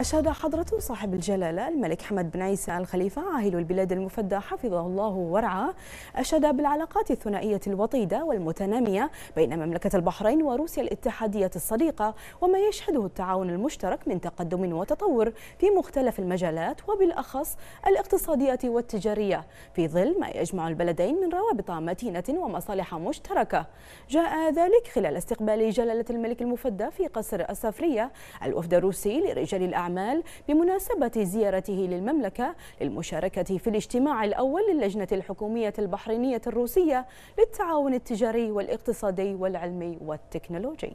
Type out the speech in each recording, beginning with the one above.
أشاد حضرة صاحب الجلالة الملك حمد بن عيسى الخليفة عاهل البلاد المفدى حفظه الله ورعى أشاد بالعلاقات الثنائية الوطيدة والمتنامية بين مملكة البحرين وروسيا الاتحادية الصديقة وما يشهده التعاون المشترك من تقدم وتطور في مختلف المجالات وبالأخص الاقتصادية والتجارية في ظل ما يجمع البلدين من روابط متينة ومصالح مشتركة جاء ذلك خلال استقبال جلالة الملك المفدى في قصر السفرية الوفد الروسي لرجال الأعمال الأعمال بمناسبة زيارته للمملكة للمشاركة في الاجتماع الأول للجنة الحكومية البحرينية الروسية للتعاون التجاري والاقتصادي والعلمي والتكنولوجي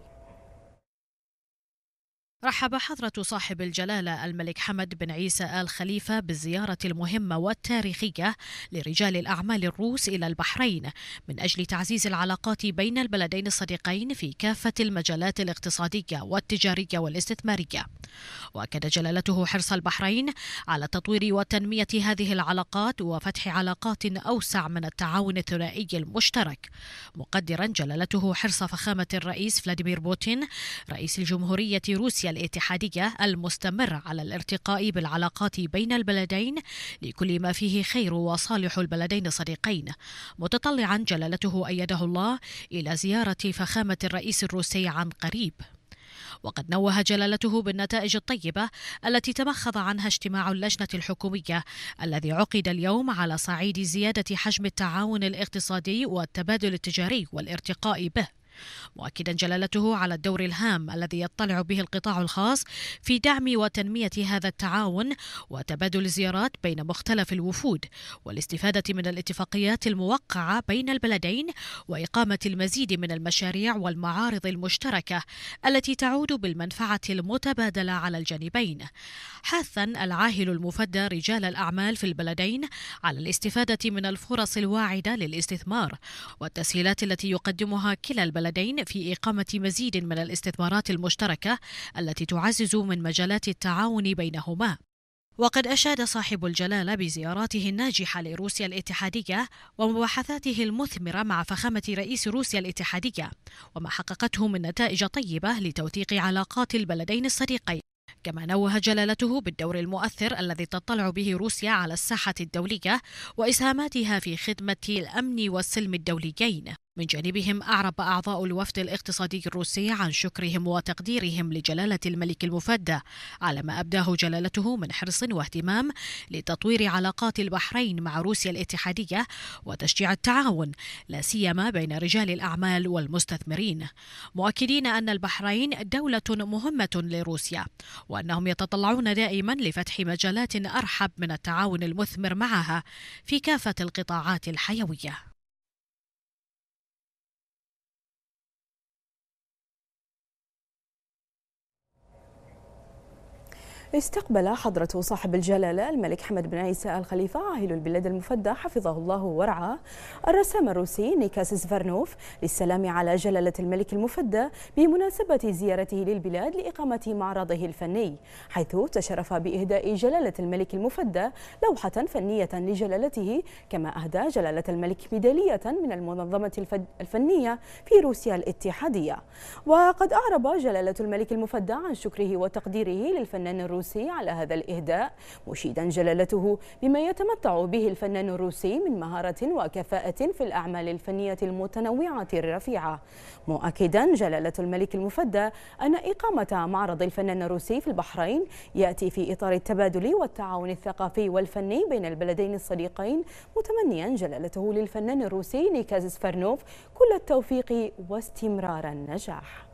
رحب حضرة صاحب الجلالة الملك حمد بن عيسى آل خليفة بالزيارة المهمة والتاريخية لرجال الأعمال الروس إلى البحرين من أجل تعزيز العلاقات بين البلدين الصديقين في كافة المجالات الاقتصادية والتجارية والاستثمارية واكد جلالته حرص البحرين على تطوير وتنميه هذه العلاقات وفتح علاقات اوسع من التعاون الثنائي المشترك مقدرا جلالته حرص فخامه الرئيس فلاديمير بوتين رئيس الجمهوريه روسيا الاتحاديه المستمر على الارتقاء بالعلاقات بين البلدين لكل ما فيه خير وصالح البلدين الصديقين متطلعا جلالته ايده الله الى زياره فخامه الرئيس الروسي عن قريب وقد نوه جلالته بالنتائج الطيبة التي تمخض عنها اجتماع اللجنة الحكومية الذي عقد اليوم على صعيد زيادة حجم التعاون الاقتصادي والتبادل التجاري والارتقاء به مؤكدا جلالته على الدور الهام الذي يطلع به القطاع الخاص في دعم وتنمية هذا التعاون وتبادل الزيارات بين مختلف الوفود والاستفادة من الاتفاقيات الموقعة بين البلدين وإقامة المزيد من المشاريع والمعارض المشتركة التي تعود بالمنفعة المتبادلة على الجانبين حثا العاهل المفدى رجال الأعمال في البلدين على الاستفادة من الفرص الواعدة للاستثمار والتسهيلات التي يقدمها كلا البلدين البلدين في إقامة مزيد من الاستثمارات المشتركة التي تعزز من مجالات التعاون بينهما وقد أشاد صاحب الجلالة بزياراته الناجحة لروسيا الاتحادية ومباحثاته المثمرة مع فخامة رئيس روسيا الاتحادية وما حققته من نتائج طيبة لتوثيق علاقات البلدين الصديقين كما نوه جلالته بالدور المؤثر الذي تطلع به روسيا على الساحة الدولية وإسهاماتها في خدمة الأمن والسلم الدوليين من جانبهم أعرب أعضاء الوفد الاقتصادي الروسي عن شكرهم وتقديرهم لجلالة الملك المفدى على ما أبداه جلالته من حرص واهتمام لتطوير علاقات البحرين مع روسيا الاتحادية وتشجيع التعاون لا سيما بين رجال الأعمال والمستثمرين مؤكدين أن البحرين دولة مهمة لروسيا وأنهم يتطلعون دائما لفتح مجالات أرحب من التعاون المثمر معها في كافة القطاعات الحيوية استقبل حضرة صاحب الجلالة الملك حمد بن عيسى الخليفة عاهل البلاد المفدى حفظه الله ورعاه الرسام الروسي نيكاس سفرنوف للسلام على جلالة الملك المفدى بمناسبة زيارته للبلاد لإقامة معرضه الفني حيث تشرف بإهداء جلالة الملك المفدى لوحة فنية لجلالته كما أهدى جلالة الملك ميدالية من المنظمة الفنية في روسيا الاتحادية وقد أعرب جلالة الملك المفدى عن شكره وتقديره للفنان الروسي الروسي على هذا الإهداء مشيدا جلالته بما يتمتع به الفنان الروسي من مهارة وكفاءة في الأعمال الفنية المتنوعة الرفيعة مؤكدا جلالة الملك المفدى أن إقامة معرض الفنان الروسي في البحرين يأتي في إطار التبادل والتعاون الثقافي والفني بين البلدين الصديقين متمنيا جلالته للفنان الروسي نيكازس فرنوف كل التوفيق واستمرار النجاح